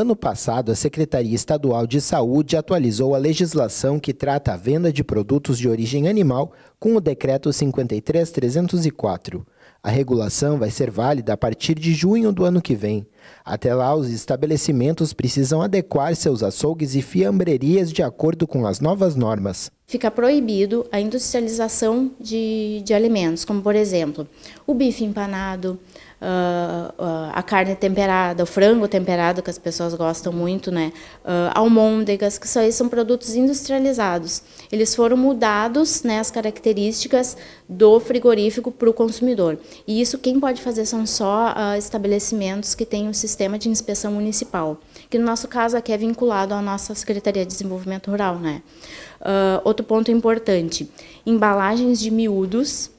Ano passado, a Secretaria Estadual de Saúde atualizou a legislação que trata a venda de produtos de origem animal com o Decreto 53304. A regulação vai ser válida a partir de junho do ano que vem. Até lá, os estabelecimentos precisam adequar seus açougues e fiambrerias de acordo com as novas normas. Fica proibido a industrialização de, de alimentos, como por exemplo o bife empanado, uh, a carne temperada, o frango temperado, que as pessoas gostam muito, né? Uh, almôndegas, que isso são produtos industrializados. Eles foram mudados né, as características do frigorífico para o consumidor. E isso quem pode fazer são só uh, estabelecimentos que têm um sistema de inspeção municipal, que no nosso caso aqui é vinculado à nossa Secretaria de Desenvolvimento Rural, né? Uh, outro ponto importante: embalagens de miúdos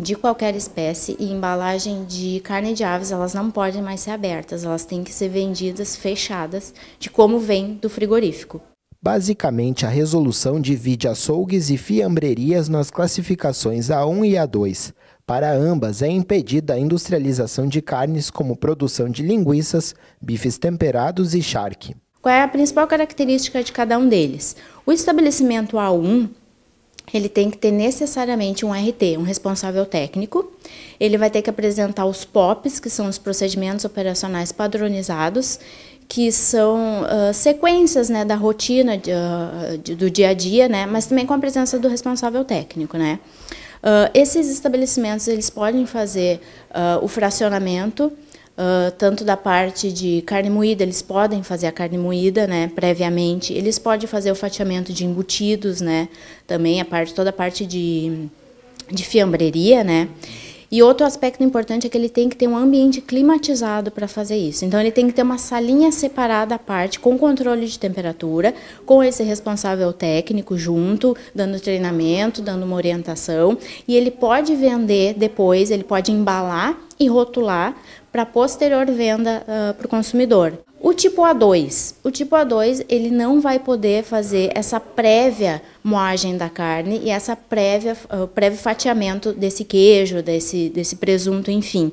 de qualquer espécie e embalagem de carne de aves, elas não podem mais ser abertas, elas têm que ser vendidas fechadas de como vem do frigorífico. Basicamente, a resolução divide açougues e fiambrerias nas classificações A1 e A2. Para ambas, é impedida a industrialização de carnes como produção de linguiças, bifes temperados e charque. Qual é a principal característica de cada um deles? O estabelecimento A1 ele tem que ter necessariamente um RT, um responsável técnico. Ele vai ter que apresentar os POPs, que são os procedimentos operacionais padronizados, que são uh, sequências né, da rotina de, uh, de, do dia a dia, né, mas também com a presença do responsável técnico. Né. Uh, esses estabelecimentos eles podem fazer o fracionamento, Uh, tanto da parte de carne moída, eles podem fazer a carne moída, né, previamente. Eles podem fazer o fatiamento de embutidos, né, também a parte toda a parte de de fiambreria, né? E outro aspecto importante é que ele tem que ter um ambiente climatizado para fazer isso. Então ele tem que ter uma salinha separada à parte, com controle de temperatura, com esse responsável técnico junto, dando treinamento, dando uma orientação. E ele pode vender depois, ele pode embalar e rotular para posterior venda uh, ah, para o consumidor. O tipo A2, o tipo A2, ele não vai poder fazer essa prévia moagem da carne e essa prévia uh, prévio fatiamento desse queijo, desse desse presunto, enfim.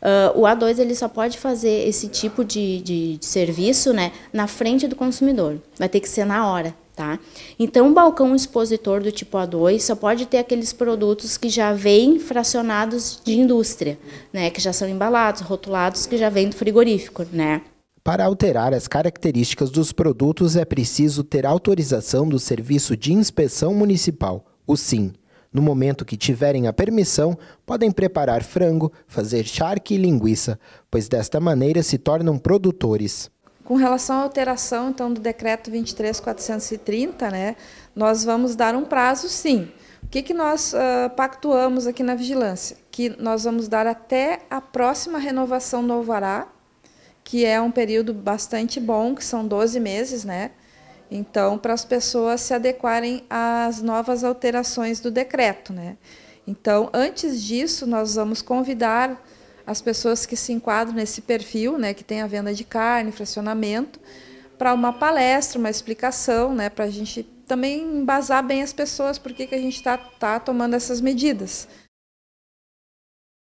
Uh, o A2 ele só pode fazer esse tipo de, de, de serviço, né, na frente do consumidor. Vai ter que ser na hora, tá? Então, o balcão expositor do tipo A2 só pode ter aqueles produtos que já vêm fracionados de indústria, né, que já são embalados, rotulados, que já vêm do frigorífico, né? Para alterar as características dos produtos é preciso ter autorização do Serviço de Inspeção Municipal, o SIM. No momento que tiverem a permissão, podem preparar frango, fazer charque e linguiça, pois desta maneira se tornam produtores. Com relação à alteração então do decreto 23430, né, nós vamos dar um prazo sim. O que, que nós uh, pactuamos aqui na vigilância? Que nós vamos dar até a próxima renovação do alvará, que é um período bastante bom, que são 12 meses, né? Então, para as pessoas se adequarem às novas alterações do decreto, né? Então, antes disso, nós vamos convidar as pessoas que se enquadram nesse perfil, né, que tem a venda de carne, fracionamento, para uma palestra, uma explicação, né, para a gente também embasar bem as pessoas por que a gente está tá tomando essas medidas.